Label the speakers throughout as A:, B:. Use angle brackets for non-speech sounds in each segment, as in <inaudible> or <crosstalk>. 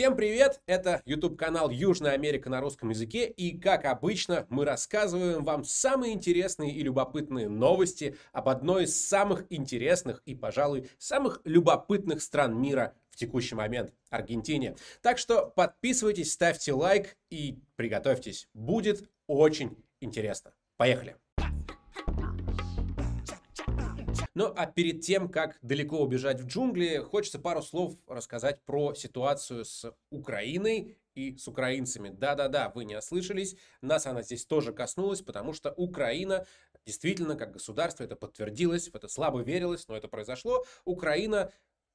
A: Всем привет! Это YouTube канал Южная Америка на русском языке, и как обычно мы рассказываем вам самые интересные и любопытные новости об одной из самых интересных и, пожалуй, самых любопытных стран мира в текущий момент – Аргентине. Так что подписывайтесь, ставьте лайк и приготовьтесь. Будет очень интересно. Поехали! Ну а перед тем, как далеко убежать в джунгли, хочется пару слов рассказать про ситуацию с Украиной и с украинцами. Да-да-да, вы не ослышались, нас она здесь тоже коснулась, потому что Украина действительно, как государство, это подтвердилось, в это слабо верилось, но это произошло. Украина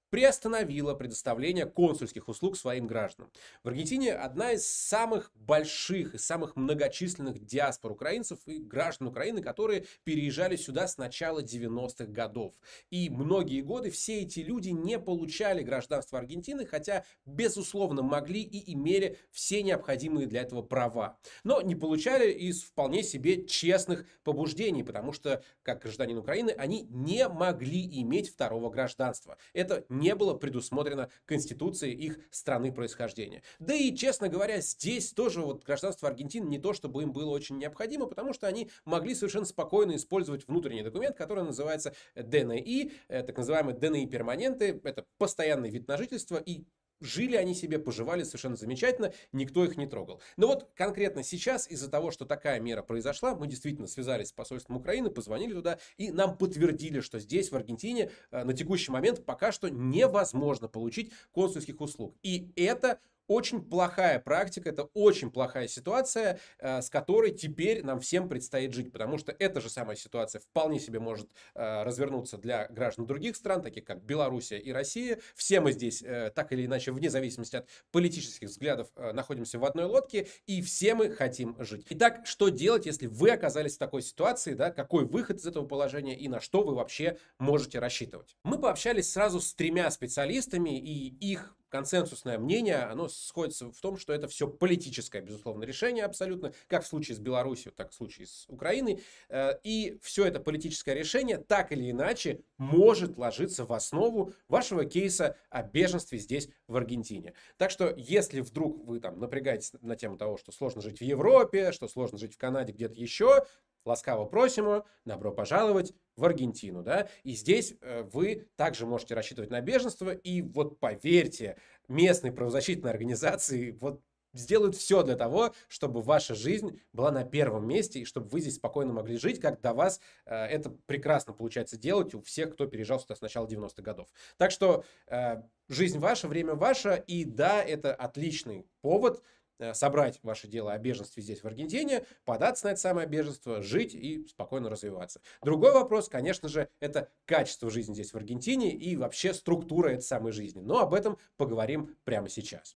A: приостановила предоставление консульских услуг своим гражданам. В Аргентине одна из самых больших и самых многочисленных диаспор украинцев и граждан Украины, которые переезжали сюда с начала 90-х годов. И многие годы все эти люди не получали гражданство Аргентины, хотя, безусловно, могли и имели все необходимые для этого права. Но не получали из вполне себе честных побуждений, потому что, как гражданин Украины, они не могли иметь второго гражданства. Это не было предусмотрено Конституцией их страны происхождения. Да и, честно говоря, здесь тоже вот гражданство Аргентины не то, чтобы им было очень необходимо, потому что они могли совершенно спокойно использовать внутренний документ, который называется ДНИ, э, так называемые ДНИ-перманенты, это постоянный вид на жительство, и Жили они себе, поживали совершенно замечательно, никто их не трогал. Но вот конкретно сейчас, из-за того, что такая мера произошла, мы действительно связались с посольством Украины, позвонили туда, и нам подтвердили, что здесь, в Аргентине, э, на текущий момент пока что невозможно получить консульских услуг. И это очень плохая практика, это очень плохая ситуация, э, с которой теперь нам всем предстоит жить, потому что эта же самая ситуация вполне себе может э, развернуться для граждан других стран, таких как Белоруссия и Россия. Все мы здесь э, так или иначе, вне зависимости от политических взглядов, находимся в одной лодке, и все мы хотим жить. Итак, что делать, если вы оказались в такой ситуации, да, какой выход из этого положения и на что вы вообще можете рассчитывать? Мы пообщались сразу с тремя специалистами и их консенсусное мнение, оно сходится в том, что это все политическое, безусловно, решение абсолютно, как в случае с Беларусью, так и в случае с Украиной. Э, и все это политическое решение так или иначе может ложиться в основу вашего кейса о беженстве здесь, в Аргентине. Так что, если вдруг вы там напрягаетесь на тему того, что сложно жить в Европе, что сложно жить в Канаде, где-то еще, ласкаво просимо, добро пожаловать в Аргентину, да, и здесь э, вы также можете рассчитывать на беженство, и вот поверьте, местные правозащитные организации вот сделают все для того, чтобы ваша жизнь была на первом месте, и чтобы вы здесь спокойно могли жить, как до вас э, это прекрасно получается делать у всех, кто переезжал сюда с начала 90-х годов. Так что э, жизнь ваша, время ваше, и да, это отличный повод Э, собрать ваше дело о беженстве здесь, в Аргентине, податься на это самое беженство, жить и спокойно развиваться. Другой вопрос, конечно же, это качество жизни здесь, в Аргентине, и вообще структура этой самой жизни. Но об этом поговорим прямо сейчас. Сейчас.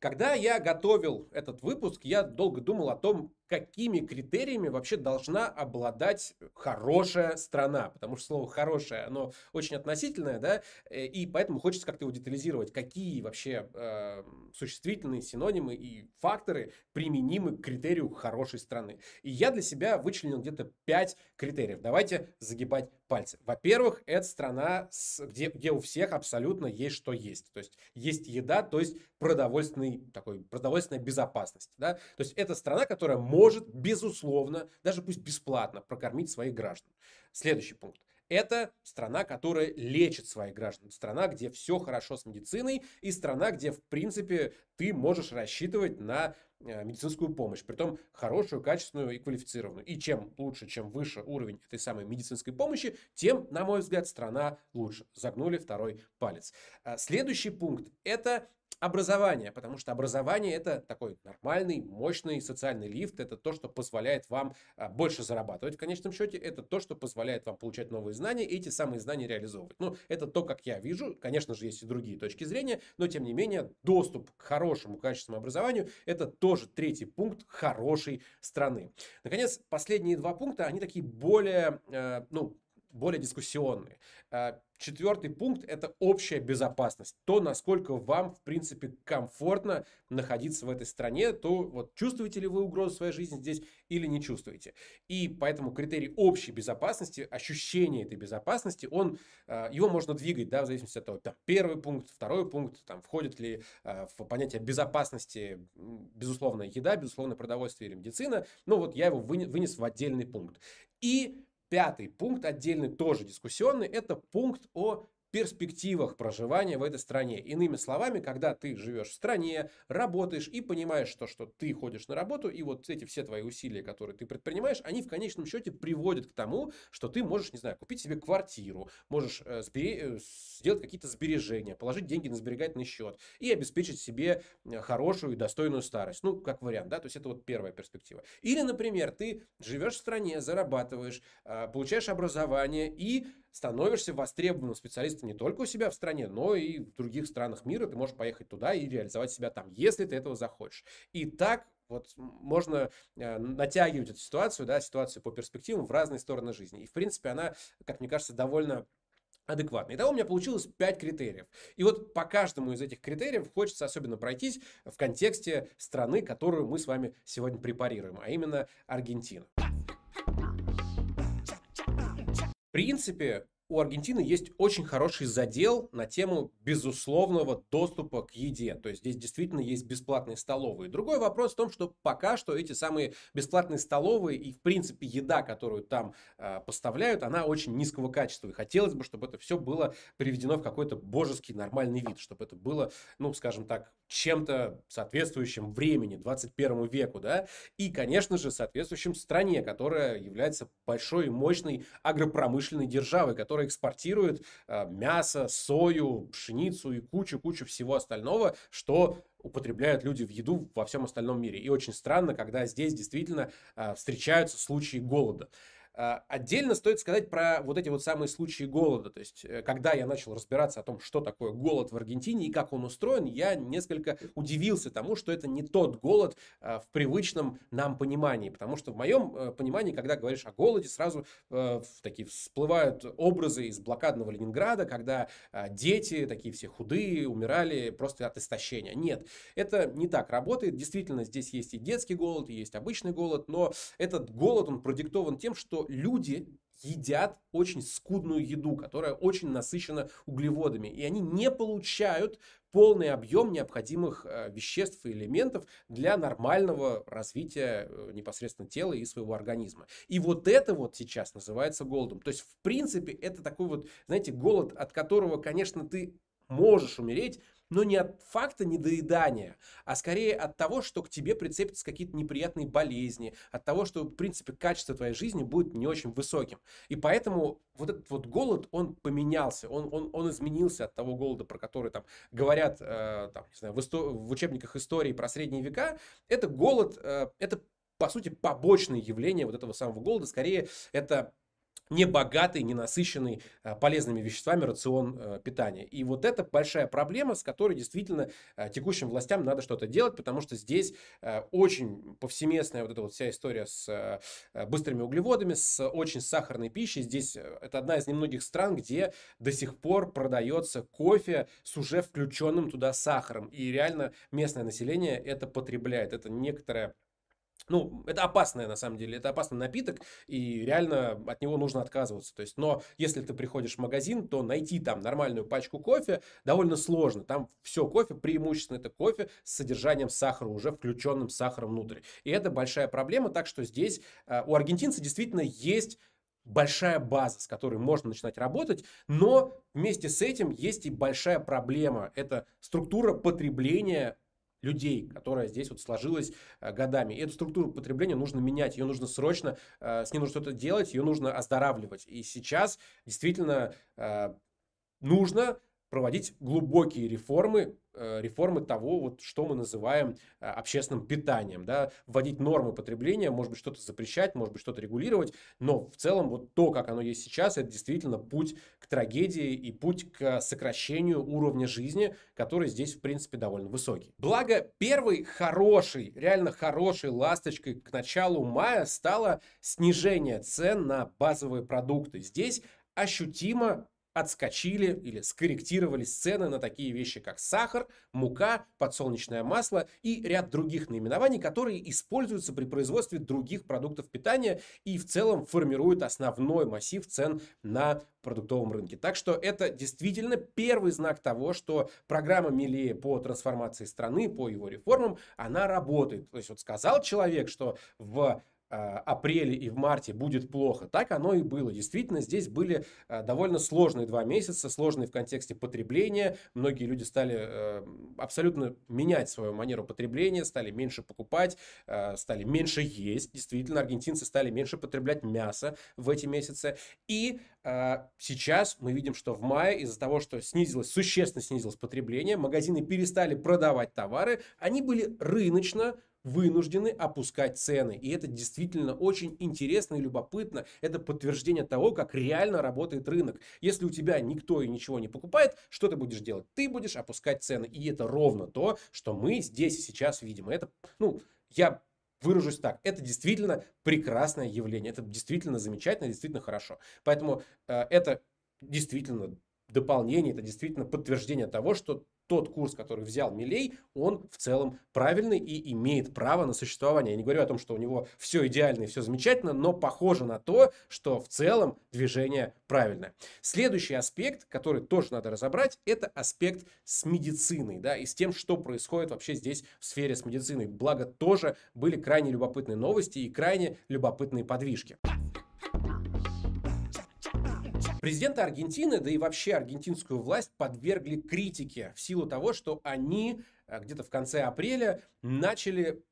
A: Когда я готовил этот выпуск, я долго думал о том, какими критериями вообще должна обладать хорошая страна, потому что слово "хорошая" оно очень относительное, да, э, и поэтому хочется как-то его детализировать, какие вообще э, существительные синонимы и факторы применимы к критерию хорошей страны. И я для себя вычленил где-то пять критериев. Давайте загибать пальцы. Во-первых, это страна, где, где у всех абсолютно есть что есть. То есть есть еда, то есть продовольственный, такой, продовольственная безопасность. Да? То есть это страна, которая может, безусловно, даже пусть бесплатно прокормить своих граждан. Следующий пункт. Это страна, которая лечит своих граждан. Страна, где все хорошо с медициной и страна, где, в принципе, ты можешь рассчитывать на э, медицинскую помощь, притом хорошую, качественную и квалифицированную. И чем лучше, чем выше уровень этой самой медицинской помощи, тем, на мой взгляд, страна лучше. Загнули второй палец. А следующий пункт – это образование, потому что образование это такой нормальный, мощный социальный лифт, это то, что позволяет вам а, больше зарабатывать в конечном счете, это то, что позволяет вам получать новые знания и эти самые знания реализовывать. Ну, это то, как я вижу, конечно же, есть и другие точки зрения, но тем не менее доступ к хорошему, качественному образованию это тоже третий пункт хорошей страны. Наконец, последние два пункта, они такие более, э, ну, более дискуссионные. Э, Четвертый пункт – это общая безопасность. То, насколько вам, в принципе, комфортно находиться в этой стране, то вот чувствуете ли вы угрозу своей жизни здесь или не чувствуете. И поэтому критерий общей безопасности, ощущение этой безопасности, он, э, его можно двигать, да, в зависимости от того, там, первый пункт, второй пункт, там, входит ли э, в понятие безопасности, безусловно, еда, безусловно, продовольствие или медицина. Ну, вот я его вынес в отдельный пункт. И Пятый пункт отдельный, тоже дискуссионный, это пункт о перспективах проживания в этой стране. Иными словами, когда ты живешь в стране, работаешь и понимаешь, то, что ты ходишь на работу, и вот эти все твои усилия, которые ты предпринимаешь, они в конечном счете приводят к тому, что ты можешь, не знаю, купить себе квартиру, можешь э, сбере... Э, сделать какие-то сбережения, положить деньги на сберегательный счет и обеспечить себе э, хорошую и достойную старость. Ну, как вариант, да, то есть это вот первая перспектива. Или, например, ты живешь в стране, зарабатываешь, э, получаешь образование и становишься востребованным специалистом соответственно, не только у себя в стране, но и в других странах мира. Ты можешь поехать туда и реализовать себя там, если ты этого захочешь. И так вот можно э, натягивать эту ситуацию, да, ситуацию по перспективам в разные стороны жизни. И, в принципе, она, как мне кажется, довольно адекватно. Итого у меня получилось 5 критериев. И вот по каждому из этих критериев хочется особенно пройтись в контексте страны, которую мы с вами сегодня препарируем, а именно Аргентина. В принципе, у Аргентины есть очень хороший задел на тему безусловного доступа к еде. То есть здесь действительно есть бесплатные столовые. Другой вопрос в том, что пока что эти самые бесплатные столовые и, в принципе, еда, которую там э, поставляют, она очень низкого качества. И хотелось бы, чтобы это все было приведено в какой-то божеский нормальный вид, чтобы это было, ну, скажем так, чем-то соответствующим времени, 21 веку, да, и, конечно же, соответствующим стране, которая является большой и мощной агропромышленной державой, которая которые экспортируют э, мясо, сою, пшеницу и кучу-кучу всего остального, что употребляют люди в еду во всем остальном мире. И очень странно, когда здесь действительно э, встречаются случаи голода. А, отдельно стоит сказать про вот эти вот самые случаи голода. То есть, э, когда я начал разбираться о том, что такое голод в Аргентине и как он устроен, я несколько удивился тому, что это не тот голод а, в привычном нам понимании. Потому что в моем э, понимании, когда говоришь о голоде, сразу э, в такие всплывают образы из блокадного Ленинграда, когда а, дети, такие все худые, умирали просто от истощения. Нет, это не так работает. Действительно, здесь есть и детский голод, и есть обычный голод, но этот голод, он продиктован тем, что люди едят очень скудную еду, которая очень насыщена углеводами, и они не получают полный объем необходимых э, веществ и элементов для нормального развития э, непосредственно тела и своего организма. И вот это вот сейчас называется голодом. То есть, в принципе, это такой вот, знаете, голод, от которого, конечно, ты можешь умереть, но не от факта недоедания, а скорее от того, что к тебе прицепятся какие-то неприятные болезни, от того, что, в принципе, качество твоей жизни будет не очень высоким. И поэтому вот этот вот голод, он поменялся, он, он, он изменился от того голода, про который там говорят э, там, не знаю, в, исто- в учебниках истории про средние века. Это голод, э, это по сути, побочное явление вот этого самого голода. Скорее, это небогатый, ненасыщенный а, полезными веществами рацион а, питания. И вот это большая проблема, с которой действительно а, текущим властям надо что-то делать, потому что здесь очень повсеместная вот эта вот вся история с быстрыми углеводами, с очень сахарной пищей. Здесь э, это одна из немногих стран, где до сих пор продается кофе с уже включенным туда сахаром. И реально местное население это потребляет. Это некоторая ну, это опасное, на самом деле, это опасный напиток, и реально от него нужно отказываться. То есть, но если ты приходишь в магазин, то найти там нормальную пачку кофе довольно сложно. Там все кофе, преимущественно это кофе с содержанием сахара, уже включенным сахаром внутрь. И это большая проблема, так что здесь а, у аргентинца действительно есть большая база, с которой можно начинать работать, но вместе с этим есть и большая проблема. Это структура потребления людей, которая здесь вот сложилась э, годами. И эту структуру потребления нужно менять, ее нужно срочно, э, с ней нужно что-то делать, ее нужно оздоравливать. И сейчас действительно э, нужно проводить глубокие реформы, э, реформы того, вот, что мы называем э, общественным питанием, да, вводить нормы потребления, может быть, что-то запрещать, может быть, что-то регулировать, но в целом вот то, как оно есть сейчас, это действительно путь к трагедии и путь к сокращению уровня жизни, который здесь, в принципе, довольно высокий. Благо, первой хорошей, реально хорошей ласточкой к началу мая стало снижение цен на базовые продукты. Здесь ощутимо отскочили или скорректировались цены на такие вещи, как сахар, мука, подсолнечное масло и ряд других наименований, которые используются при производстве других продуктов питания и в целом формируют основной массив цен на продуктовом рынке. Так что это действительно первый знак того, что программа Милея по трансформации страны, по его реформам, она работает. То есть вот сказал человек, что в а, апреле и в марте будет плохо. Так оно и было. Действительно, здесь были а, довольно сложные два месяца, сложные в контексте потребления. Многие люди стали э, абсолютно менять свою манеру потребления, стали меньше покупать, а, стали меньше есть. Действительно, аргентинцы стали меньше потреблять мясо в эти месяцы. И сейчас мы видим, что в мае из-за того, что снизилось, существенно снизилось потребление, магазины перестали продавать товары, они были рыночно вынуждены опускать цены. И это действительно очень интересно и любопытно. Это подтверждение того, как реально работает рынок. Если у тебя никто и ничего не покупает, что ты будешь делать? Ты будешь опускать цены. И это ровно то, что мы здесь и сейчас видим. Это, ну, я выражусь так, это действительно прекрасное явление, это действительно замечательно, действительно хорошо. Поэтому э, это действительно дополнение, это действительно подтверждение того, что тот курс, который взял Милей, он в целом правильный и имеет право на существование. Я не говорю о том, что у него все идеально и все замечательно, но похоже на то, что в целом движение правильное. Следующий аспект, который тоже надо разобрать, это аспект с медициной, да, и с тем, что происходит вообще здесь в сфере с медициной. Благо тоже были крайне любопытные новости и крайне любопытные подвижки. Президента Аргентины, да и вообще аргентинскую власть подвергли критике в силу того, что они э, где-то в конце апреля начали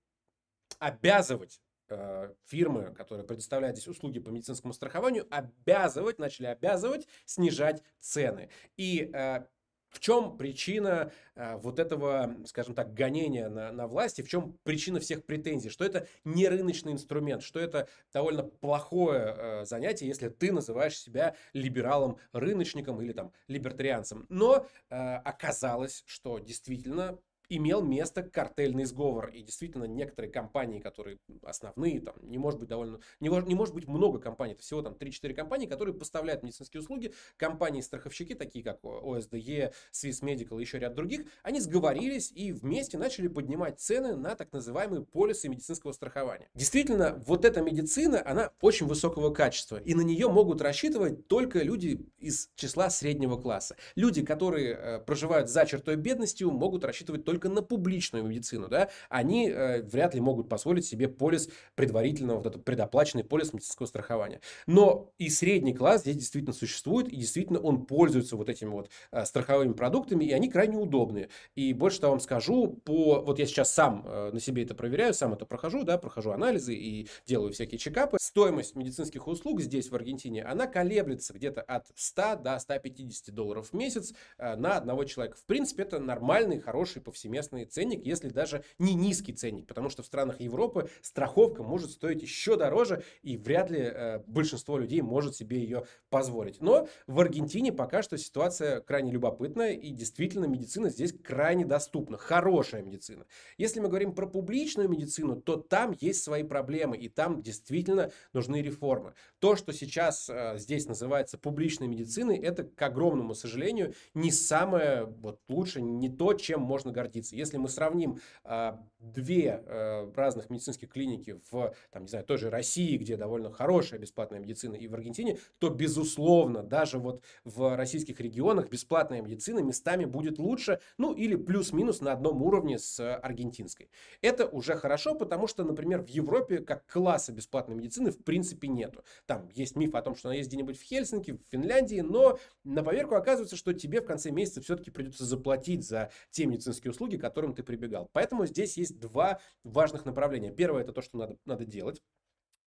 A: обязывать э, фирмы, которые предоставляют здесь услуги по медицинскому страхованию, обязывать, начали обязывать снижать цены. И э, в чем причина э, вот этого, скажем так, гонения на, на власти, в чем причина всех претензий, что это не рыночный инструмент, что это довольно плохое э, занятие, если ты называешь себя либералом-рыночником или там либертарианцем. Но э, оказалось, что действительно имел место картельный сговор. И действительно, некоторые компании, которые основные, там, не может быть довольно, не, мож, не может быть много компаний, это всего там 3-4 компании, которые поставляют медицинские услуги. Компании-страховщики, такие как ОСДЕ, Swiss Medical и еще ряд других, они сговорились и вместе начали поднимать цены на так называемые полисы медицинского страхования. Действительно, вот эта медицина, она очень высокого качества, и на нее могут рассчитывать только люди из числа среднего класса. Люди, которые э, проживают за чертой бедностью, могут рассчитывать только только на публичную медицину, да, они э, вряд ли могут позволить себе полис предварительного, вот этот предоплаченный полис медицинского страхования. Но и средний класс здесь действительно существует, и действительно он пользуется вот этими вот э, страховыми продуктами, и они крайне удобные. И больше того вам скажу, по, вот я сейчас сам э, на себе это проверяю, сам это прохожу, да, прохожу анализы и делаю всякие чекапы. Стоимость медицинских услуг здесь, в Аргентине, она колеблется где-то от 100 до 150 долларов в месяц э, на одного человека. В принципе, это нормальный, хороший повседневный повсеместный ценник, если даже не низкий ценник, потому что в странах Европы страховка может стоить еще дороже, и вряд ли э, большинство людей может себе ее позволить. Но в Аргентине пока что ситуация крайне любопытная, и действительно медицина здесь крайне доступна, хорошая медицина. Если мы говорим про публичную медицину, то там есть свои проблемы, и там действительно нужны реформы. То, что сейчас э, здесь называется публичной медициной, это, к огромному сожалению, не самое вот, лучшее, не то, чем можно гордиться птицы. Если мы сравним а, две э, разных медицинских клиники в, там, не знаю, той же России, где довольно хорошая бесплатная медицина, и в Аргентине, то, безусловно, даже вот в российских регионах бесплатная медицина местами будет лучше, ну, или плюс-минус на одном уровне с аргентинской. Это уже хорошо, потому что, например, в Европе как класса бесплатной медицины в принципе нету. Там есть миф о том, что она есть где-нибудь в Хельсинки, в Финляндии, но на поверку оказывается, что тебе в конце месяца все-таки придется заплатить за те медицинские услуги, услуги, к которым ты прибегал. Поэтому здесь есть два важных направления. Первое – это то, что надо, надо делать.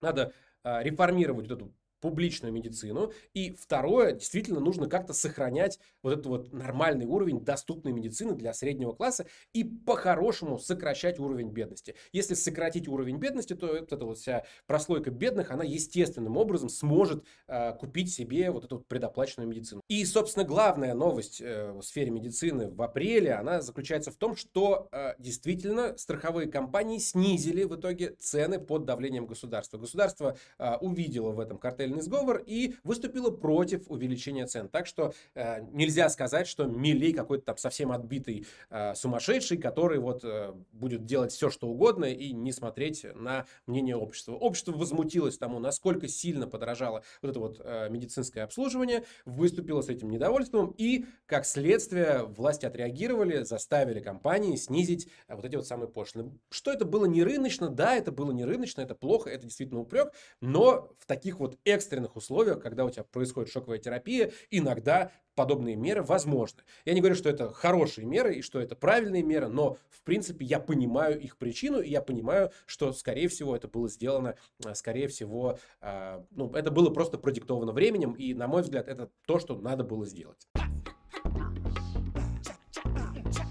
A: Надо а, реформировать вот эту публичную медицину. И второе, действительно нужно как-то сохранять вот этот вот нормальный уровень доступной медицины для среднего класса и по-хорошему сокращать уровень бедности. Если сократить уровень бедности, то вот эта вот вся прослойка бедных, она естественным образом сможет э, купить себе вот эту вот предоплаченную медицину. И, собственно, главная новость э, в сфере медицины в апреле, она заключается в том, что э, действительно страховые компании снизили в итоге цены под давлением государства. Государство э, увидело в этом картель социальный сговор и выступила против увеличения цен. Так что э, нельзя сказать, что Милей какой-то там совсем отбитый э, сумасшедший, который вот э, будет делать все, что угодно и не смотреть на мнение общества. Общество возмутилось тому, насколько сильно подорожало вот это вот э, медицинское обслуживание, выступило с этим недовольством и, как следствие, власти отреагировали, заставили компании снизить э, вот эти вот самые пошлины. Что это было не рыночно? Да, это было не рыночно, это плохо, это действительно упрек, но в таких вот экс экстренных условиях, когда у тебя происходит шоковая терапия, иногда подобные меры возможны. Я не говорю, что это хорошие меры и что это правильные меры, но, в принципе, я понимаю их причину, и я понимаю, что, скорее всего, это было сделано, э, скорее всего, э, ну, это было просто продиктовано временем, и, на мой взгляд, это то, что надо было сделать.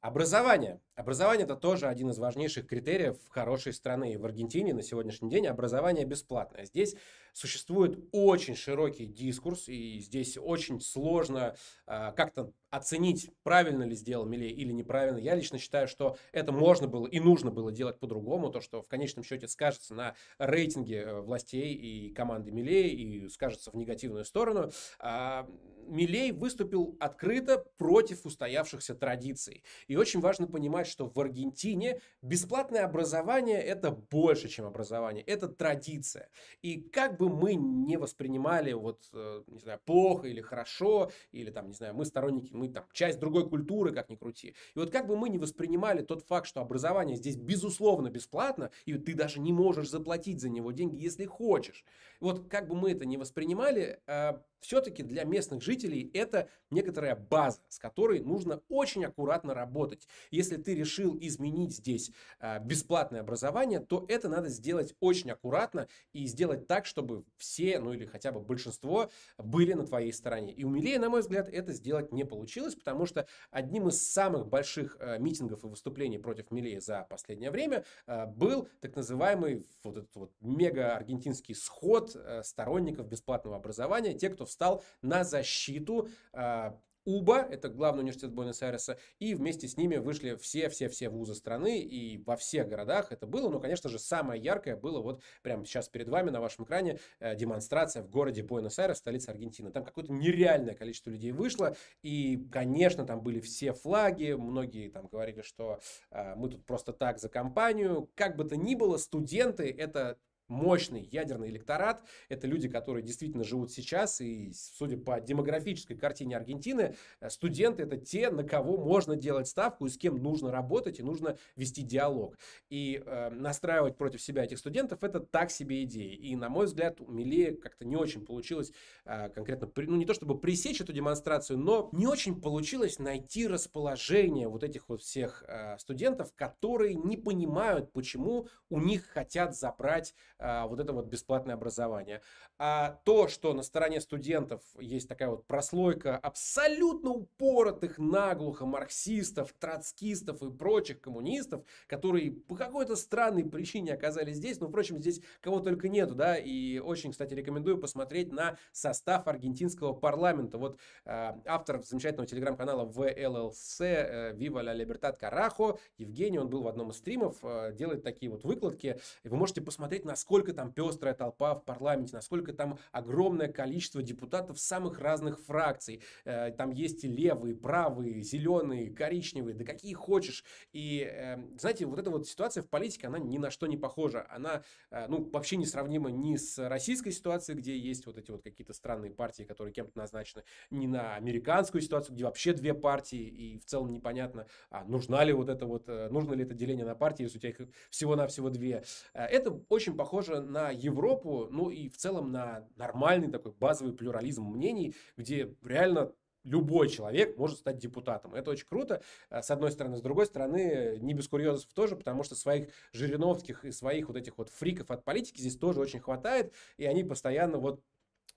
A: Образование. Образование – это тоже один из важнейших критериев хорошей страны. И в Аргентине на сегодняшний день образование бесплатное. Здесь существует очень широкий дискурс, и здесь очень сложно э, как-то оценить, правильно ли сделал Милей или неправильно. Я лично считаю, что это можно было и нужно было делать по-другому, то, что в конечном счете скажется на рейтинге э, властей и команды Милей, и скажется в негативную сторону. А, Милей выступил открыто против устоявшихся традиций. И очень важно понимать, что в Аргентине бесплатное образование – это больше, чем образование, это традиция. И как бы мы не воспринимали вот, э, не знаю, плохо или хорошо, или там, не знаю, мы сторонники, мы там часть другой культуры, как ни крути. И вот как бы мы не воспринимали тот факт, что образование здесь безусловно бесплатно, и ты даже не можешь заплатить за него деньги, если хочешь вот как бы мы это не воспринимали, э, все-таки для местных жителей это некоторая база, с которой нужно очень аккуратно работать. Если ты решил изменить здесь э, бесплатное образование, то это надо сделать очень аккуратно и сделать так, чтобы все, ну или хотя бы большинство, были на твоей стороне. И у Милея, на мой взгляд, это сделать не получилось, потому что одним из самых больших э, митингов и выступлений против Милея за последнее время был так называемый вот этот вот мега-аргентинский сход Э, сторонников бесплатного образования, те, кто встал на защиту э, УБА, это главный университет Буэнос-Айреса, и вместе с ними вышли все-все-все вузы страны, и во всех городах это было, но, конечно же, самое яркое было вот прямо сейчас перед вами на вашем экране э, демонстрация в городе Буэнос-Айрес, столице Аргентины. Там какое-то нереальное количество людей вышло, и, конечно, там были все флаги, многие там говорили, что э, мы тут просто так за компанию. Как бы то ни было, студенты — это мощный ядерный электорат. Это люди, которые действительно живут сейчас, и судя по демографической картине Аргентины, э, студенты это те, на кого можно делать ставку и с кем нужно работать, и нужно вести диалог. И э, настраивать против себя этих студентов это так себе идея. И, на мой взгляд, у Милея как-то не очень получилось э, конкретно, ну не то чтобы пресечь эту демонстрацию, но не очень получилось найти расположение вот этих вот всех э, студентов, которые не понимают, почему у них хотят забрать а, вот это вот бесплатное образование. А то, что на стороне студентов есть такая вот прослойка абсолютно упоротых наглухо марксистов, троцкистов и прочих коммунистов, которые по какой-то странной причине оказались здесь, но впрочем, здесь кого только нету, да, и очень, кстати, рекомендую посмотреть на состав аргентинского парламента. Вот э, автор замечательного телеграм-канала VLLC э, Viva la Libertad Carajo, Евгений, он был в одном из стримов, э, делает такие вот выкладки, и вы можете посмотреть, насколько насколько там пестрая толпа в парламенте, насколько там огромное количество депутатов самых разных фракций. Э, там есть и левые, правые, зеленые, коричневые, да какие хочешь. И, эм, знаете, вот эта вот ситуация в политике, она ни на что не похожа. Она, э, ну, вообще не сравнима ни с российской ситуацией, где есть вот эти вот какие-то странные партии, которые кем-то назначены, ни на американскую ситуацию, где вообще две партии, и в целом непонятно, а нужна ли вот это вот, э, нужно ли это деление на партии, если у тебя их всего-навсего две. Это очень похоже похоже на Европу, ну и в целом на нормальный такой базовый плюрализм мнений, где реально любой человек может стать депутатом. Это очень круто, э, с одной стороны. С другой стороны, не без курьезов тоже, потому что своих Жириновских и своих вот этих вот фриков от политики здесь тоже очень хватает, и они постоянно вот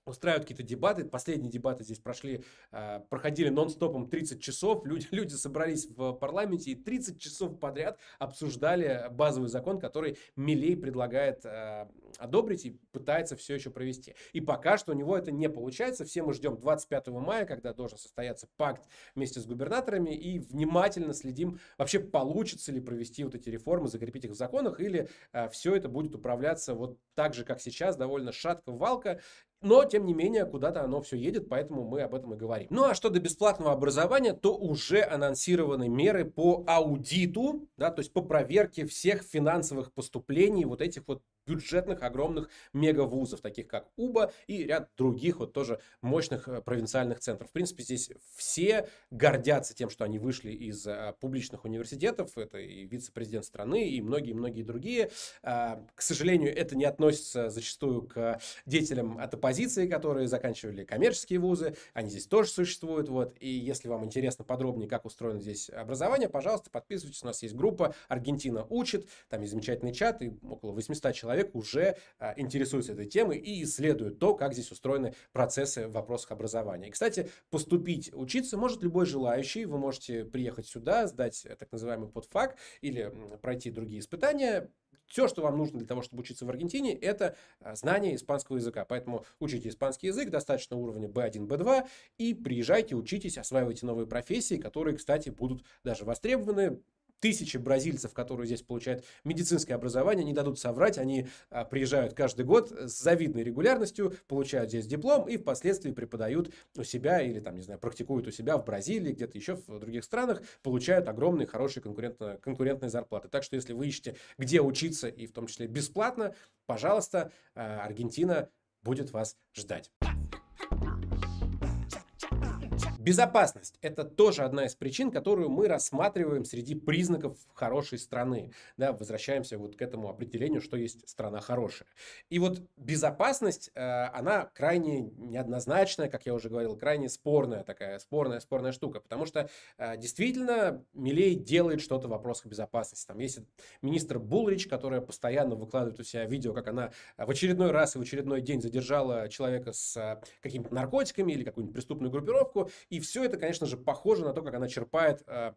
A: устраивают какие-то дебаты. Последние дебаты здесь прошли, э, проходили нон-стопом 30 часов. Люди, <laughs> люди собрались в парламенте и 30 часов подряд обсуждали базовый закон, который Милей предлагает э, одобрить и пытается все еще провести. И пока что у него это не получается. Все мы ждем 25 мая, когда должен состояться пакт вместе с губернаторами и внимательно следим, вообще получится ли провести вот эти реформы, закрепить их в законах или э, все это будет управляться вот так же, как сейчас, довольно шатко-валко но, тем не менее, куда-то оно все едет, поэтому мы об этом и говорим. Ну а что до бесплатного образования, то уже анонсированы меры по аудиту, да, то есть по проверке всех финансовых поступлений вот этих вот бюджетных огромных мегавузов, таких как УБА и ряд других вот тоже мощных э, провинциальных центров. В принципе, здесь все гордятся тем, что они вышли из э, публичных университетов, это и вице-президент страны, и многие-многие другие. А, к сожалению, это не относится зачастую к деятелям от оппозиции, которые заканчивали коммерческие вузы, они здесь тоже существуют, вот, и если вам интересно подробнее, как устроено здесь образование, пожалуйста, подписывайтесь, у нас есть группа «Аргентина учит», там есть замечательный чат, и около 800 человек человек уже а, интересуется этой темой и исследует то, как здесь устроены процессы в вопросах образования. И, кстати, поступить учиться может любой желающий. Вы можете приехать сюда, сдать так называемый подфак или пройти другие испытания, все, что вам нужно для того, чтобы учиться в Аргентине, это а, знание испанского языка. Поэтому учите испанский язык, достаточно уровня B1, B2, и приезжайте, учитесь, осваивайте новые профессии, которые, кстати, будут даже востребованы тысячи бразильцев, которые здесь получают медицинское образование, не дадут соврать, они а, приезжают каждый год с завидной регулярностью, получают здесь диплом и впоследствии преподают у себя или там, не знаю, практикуют у себя в Бразилии, где-то еще в других странах, получают огромные, хорошие конкурентно, конкурентные зарплаты. Так что если вы ищете, где учиться и в том числе бесплатно, пожалуйста, а, Аргентина будет вас ждать. Безопасность – это тоже одна из причин, которую мы рассматриваем среди признаков хорошей страны. Да, возвращаемся вот к этому определению, что есть страна хорошая. И вот безопасность, э, она крайне неоднозначная, как я уже говорил, крайне спорная такая, спорная, спорная штука, потому что э, действительно Милей делает что-то в вопросах безопасности. Там есть министр Булрич, которая постоянно выкладывает у себя видео, как она в очередной раз и в очередной день задержала человека с э, какими-то наркотиками или какую-нибудь преступную группировку, и все это, конечно же, похоже на то, как она черпает э,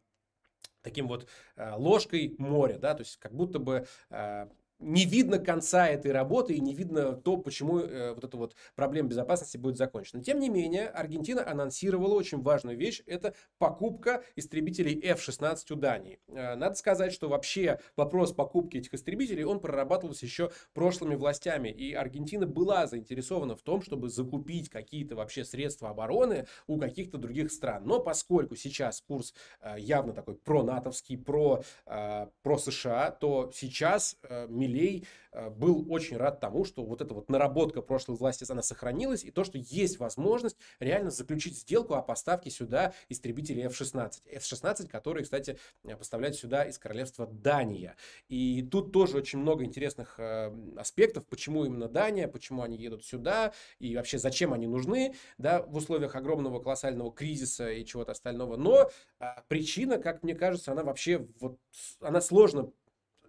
A: таким вот э, ложкой море, да, то есть как будто бы э, не видно конца этой работы и не видно то, почему э, вот эта вот проблема безопасности будет закончена. Тем не менее, Аргентина анонсировала очень важную вещь. Это покупка истребителей F-16 у Дании. Э, надо сказать, что вообще вопрос покупки этих истребителей, он прорабатывался еще прошлыми властями. И Аргентина была заинтересована в том, чтобы закупить какие-то вообще средства обороны у каких-то других стран. Но поскольку сейчас курс э, явно такой пронатовский, про, э, про США, то сейчас э, Милей э, был очень рад тому, что вот эта вот наработка прошлой власти, она сохранилась, и то, что есть возможность реально заключить сделку о поставке сюда истребителей F-16. F-16, которые, кстати, э, поставляют сюда из королевства Дания. И тут тоже очень много интересных э, аспектов, почему именно Дания, почему они едут сюда, и вообще зачем они нужны, да, в условиях огромного колоссального кризиса и чего-то остального. Но а, причина, как мне кажется, она вообще, вот, она сложно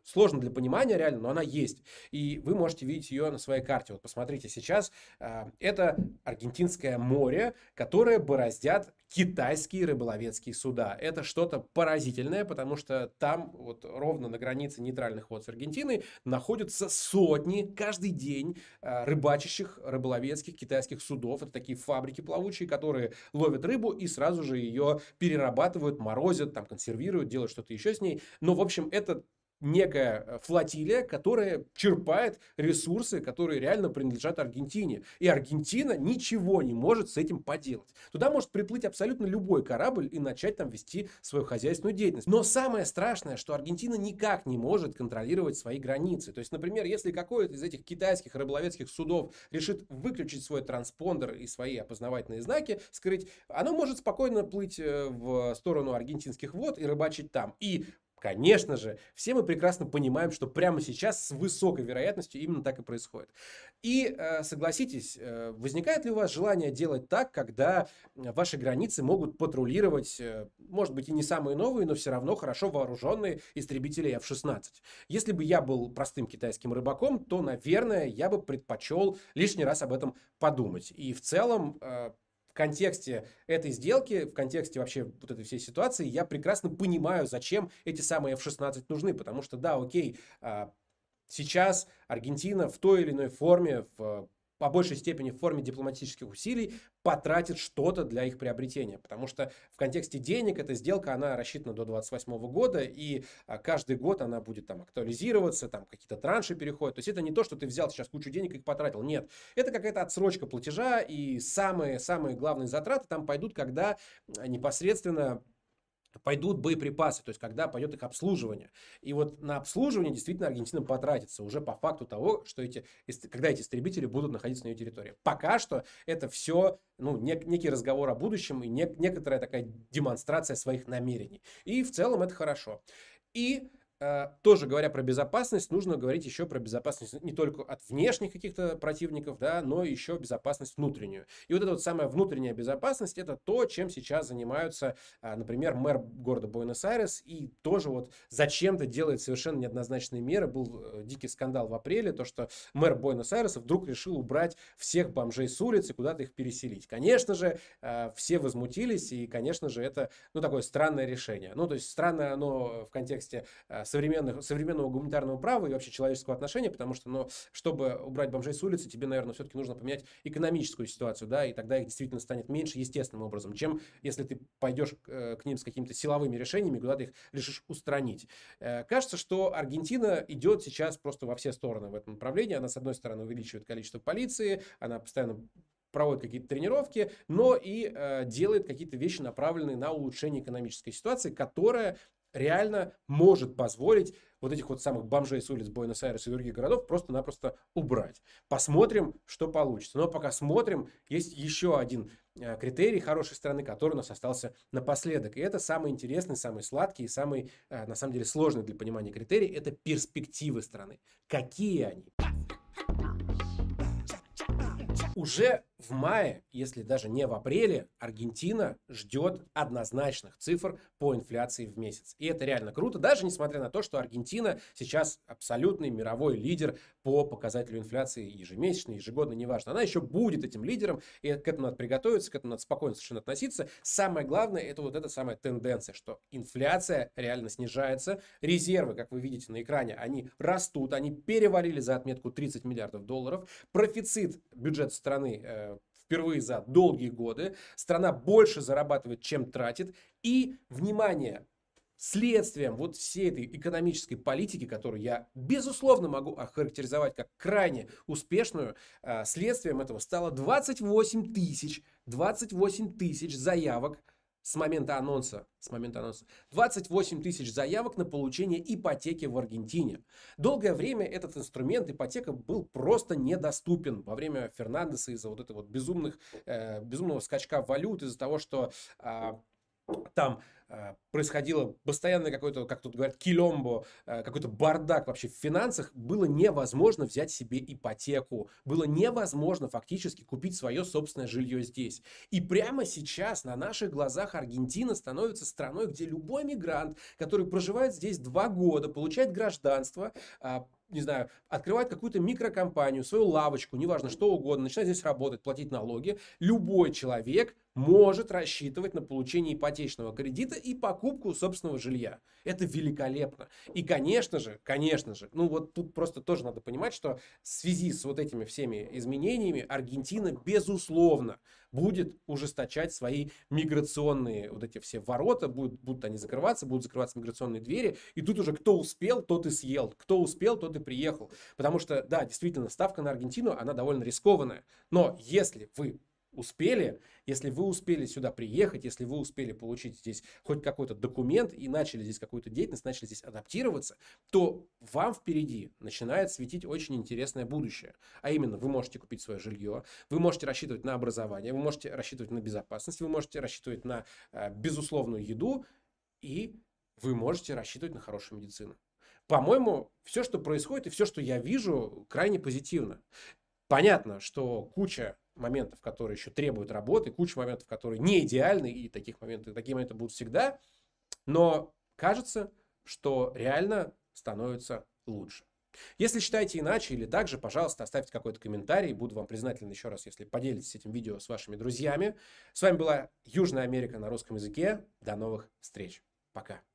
A: сложно для понимания реально, но она есть. И вы можете видеть ее на своей карте. Вот посмотрите сейчас. А, это Аргентинское море, которое бороздят китайские рыболовецкие суда. Это что-то поразительное, потому что там вот ровно на границе нейтральных вод с Аргентиной находятся сотни каждый день а, рыбачащих рыболовецких китайских судов. Это такие фабрики плавучие, которые ловят рыбу и сразу же ее перерабатывают, морозят, там консервируют, делают что-то еще с ней. Но, в общем, это некая э, флотилия, которая черпает ресурсы, которые реально принадлежат Аргентине. И Аргентина ничего не может с этим поделать. Туда может приплыть абсолютно любой корабль и начать там вести свою хозяйственную деятельность. Но самое страшное, что Аргентина никак не может контролировать свои границы. То есть, например, если какой-то из этих китайских рыболовецких судов решит выключить свой транспондер и свои опознавательные знаки, скрыть, оно может спокойно плыть э, в сторону аргентинских вод и рыбачить там. И Конечно же, все мы прекрасно понимаем, что прямо сейчас с высокой вероятностью именно так и происходит. И э, согласитесь, э, возникает ли у вас желание делать так, когда э, ваши границы могут патрулировать, может быть, и не самые новые, но все равно хорошо вооруженные истребители F-16? Если бы я был простым китайским рыбаком, то, наверное, я бы предпочел лишний раз об этом подумать. И в целом контексте этой сделки, в контексте вообще вот этой всей ситуации, я прекрасно понимаю, зачем эти самые F-16 нужны, потому что, да, окей, а, сейчас Аргентина в той или иной форме, в по большей степени в форме дипломатических усилий потратит что-то для их приобретения. Потому что в контексте денег эта сделка, она рассчитана до 2028 года, и а, каждый год она будет там актуализироваться, там какие-то транши переходят. То есть это не то, что ты взял сейчас кучу денег и их потратил. Нет, это какая-то отсрочка платежа, и самые-самые главные затраты там пойдут, когда а, непосредственно пойдут боеприпасы, то есть когда пойдет их обслуживание. И вот на обслуживание действительно Аргентина потратится уже по факту того, что эти, когда эти истребители будут находиться на ее территории. Пока что это все ну, нек, некий разговор о будущем и нек, некоторая такая демонстрация своих намерений. И в целом это хорошо. И Э, тоже говоря про безопасность, нужно говорить еще про безопасность не только от внешних каких-то противников, да, но еще безопасность внутреннюю. И вот эта вот самая внутренняя безопасность, это то, чем сейчас занимаются, а, например, мэр города Буэнос-Айрес, и тоже вот зачем-то делает совершенно неоднозначные меры. Был э, дикий скандал в апреле, то, что мэр Буэнос-Айреса вдруг решил убрать всех бомжей с улицы, куда-то их переселить. Конечно же, э, все возмутились, и, конечно же, это, ну, такое странное решение. Ну, то есть странное оно в контексте современных, современного гуманитарного права и вообще человеческого отношения, потому что, ну, чтобы убрать бомжей с улицы, тебе, наверное, все-таки нужно поменять экономическую ситуацию, да, и тогда их действительно станет меньше естественным образом, чем если ты пойдешь э, к ним с какими-то силовыми решениями, куда ты их решишь устранить. Э, кажется, что Аргентина идет сейчас просто во все стороны в этом направлении. Она, с одной стороны, увеличивает количество полиции, она постоянно проводит какие-то тренировки, но и э, делает какие-то вещи, направленные на улучшение экономической ситуации, которая реально может позволить вот этих вот самых бомжей с улиц Буэнос-Айреса и других городов просто-напросто убрать. Посмотрим, что получится. Но пока смотрим, есть еще один э, критерий хорошей страны, который у нас остался напоследок. И это самый интересный, самый сладкий и самый, э, на самом деле, сложный для понимания критерий – это перспективы страны. Какие они? Уже в мае, если даже не в апреле, Аргентина ждет однозначных цифр по инфляции в месяц. И это реально круто, даже несмотря на то, что Аргентина сейчас абсолютный мировой лидер по показателю инфляции ежемесячно, ежегодно, неважно. Она еще будет этим лидером, и к этому надо приготовиться, к этому надо спокойно совершенно относиться. Самое главное, это вот эта самая тенденция, что инфляция реально снижается, резервы, как вы видите на экране, они растут, они перевалили за отметку 30 миллиардов долларов, профицит бюджета страны э, впервые за долгие годы, страна больше зарабатывает, чем тратит, и, внимание, следствием вот всей этой экономической политики, которую я, безусловно, могу охарактеризовать как крайне успешную, э, следствием этого стало 28 тысяч, 28 тысяч заявок с момента анонса. С момента анонса. 28 тысяч заявок на получение ипотеки в Аргентине. Долгое время этот инструмент ипотека был просто недоступен во время Фернандеса из-за вот этого вот безумных, э, безумного скачка валют, из-за того, что э, там э, происходило постоянное какое то как тут говорят, киломбо, э, какой-то бардак вообще в финансах, было невозможно взять себе ипотеку, было невозможно фактически купить свое собственное жилье здесь. И прямо сейчас на наших глазах Аргентина становится страной, где любой мигрант, который проживает здесь два года, получает гражданство, а, не знаю, открывает какую-то микрокомпанию, свою лавочку, неважно что угодно, начинает здесь работать, платить налоги, любой человек может рассчитывать на получение ипотечного кредита и покупку собственного жилья. Это великолепно. И, конечно же, конечно же, ну вот тут просто тоже надо понимать, что в связи с вот этими всеми изменениями Аргентина, безусловно, будет ужесточать свои миграционные вот эти все ворота, будут, будут они закрываться, будут закрываться миграционные двери, и тут уже кто успел, тот и съел, кто успел, тот и приехал. Потому что, да, действительно, ставка на Аргентину, она довольно рискованная. Но если вы успели, если вы успели сюда приехать, если вы успели получить здесь хоть какой-то документ и начали здесь какую-то деятельность, начали здесь адаптироваться, то вам впереди начинает светить очень интересное будущее. А именно, вы можете купить свое жилье, вы можете рассчитывать на образование, вы можете рассчитывать на безопасность, вы можете рассчитывать на э, безусловную еду и вы можете рассчитывать на хорошую медицину. По-моему, все, что происходит и все, что я вижу, крайне позитивно. Понятно, что куча моментов, которые еще требуют работы, куча моментов, которые не идеальны, и таких моментов, такие моменты будут всегда. Но кажется, что реально становится лучше. Если считаете иначе или так же, пожалуйста, оставьте какой-то комментарий. Буду вам признателен еще раз, если поделитесь этим видео с вашими друзьями. С вами была Южная Америка на русском языке. До новых встреч. Пока.